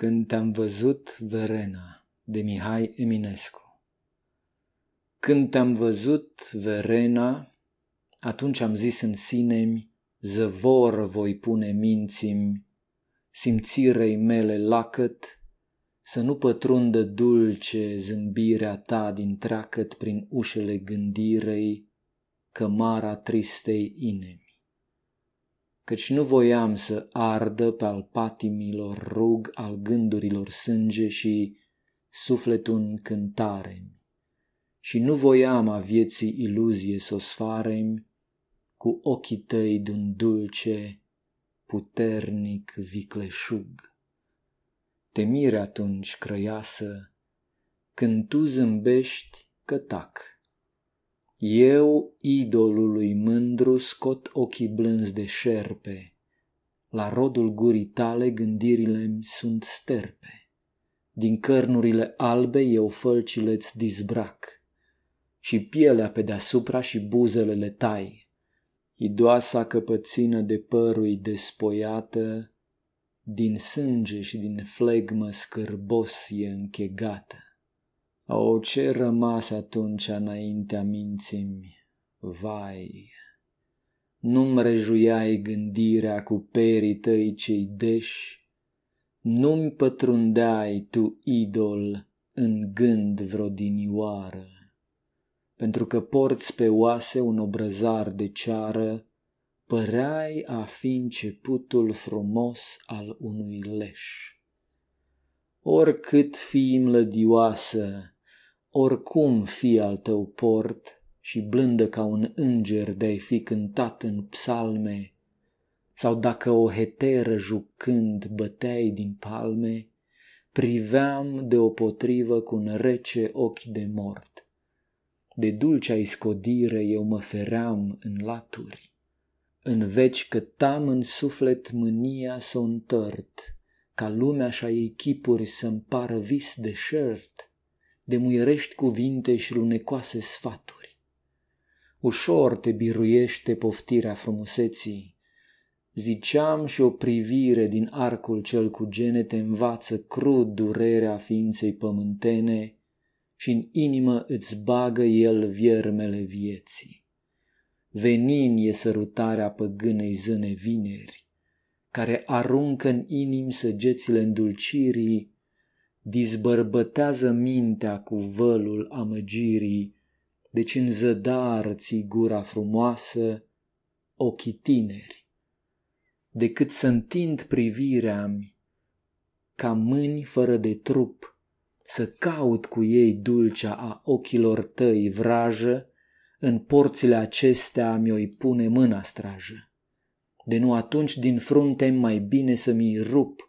Când te-am văzut, Verena, de Mihai Eminescu Când te-am văzut, Verena, atunci am zis în sine-mi, Zăvor voi pune mințimi, simțirei mele lacăt, Să nu pătrundă dulce zâmbirea ta din treacăt Prin ușele gândirei, cămara tristei inemi căci nu voiam să ardă pe al patimilor rug al gândurilor sânge și sufletul în cântare și nu voiam a vieții iluzie să o sfarem cu ochii tăi d'un dulce, puternic vicleșug. Temire atunci crăiasă, când tu zâmbești că tac eu, idolului mândru, scot ochii blânzi de șerpe, La rodul gurii tale gândirile-mi sunt sterpe. Din cărnurile albe eu fălcile-ți dizbrac, Și pielea pe deasupra și buzele le tai. Idoasa căpățină de părui despoiată, Din sânge și din flegmă scârbos e închegată. O, ce rămas atunci înaintea minții-mi, vai! Nu-mi rejuiai gândirea cu perii tăi cei deși, Nu-mi pătrundeai tu, idol, în gând vreo dinioară, Pentru că porți pe oase un obrăzar de ceară, Păreai a fi începutul frumos al unui leș. Oricât fii mlădioasă, oricum fi al tău port și blândă ca un înger de-ai fi cântat în psalme, sau dacă o heteră jucând băteai din palme, priveam deopotrivă cu un rece ochi de mort. De dulcea iscodire eu mă feream în laturi, în veci tam în suflet mânia să o întărt, ca lumea și-a ei chipuri să-mi pară vis șert, de muierești cuvinte și lunecoase sfaturi. Ușor te biruiește poftirea frumuseții. Ziceam și o privire din arcul cel cu gene te învață crud durerea ființei pământene și în inimă îți bagă el viermele vieții. Venin e sărutarea păgânei zâne vineri, care aruncă în inim săgețile îndulcirii Dizbărbătează mintea cu vălul amăgirii, Deci în zădar ții gura frumoasă, ochii tineri. Decât să întind privirea-mi, ca mâini fără de trup, Să caut cu ei dulcea a ochilor tăi vrajă, În porțile acestea mi-o-i pune mâna strajă. De nu atunci din frunte mai bine să mi rup,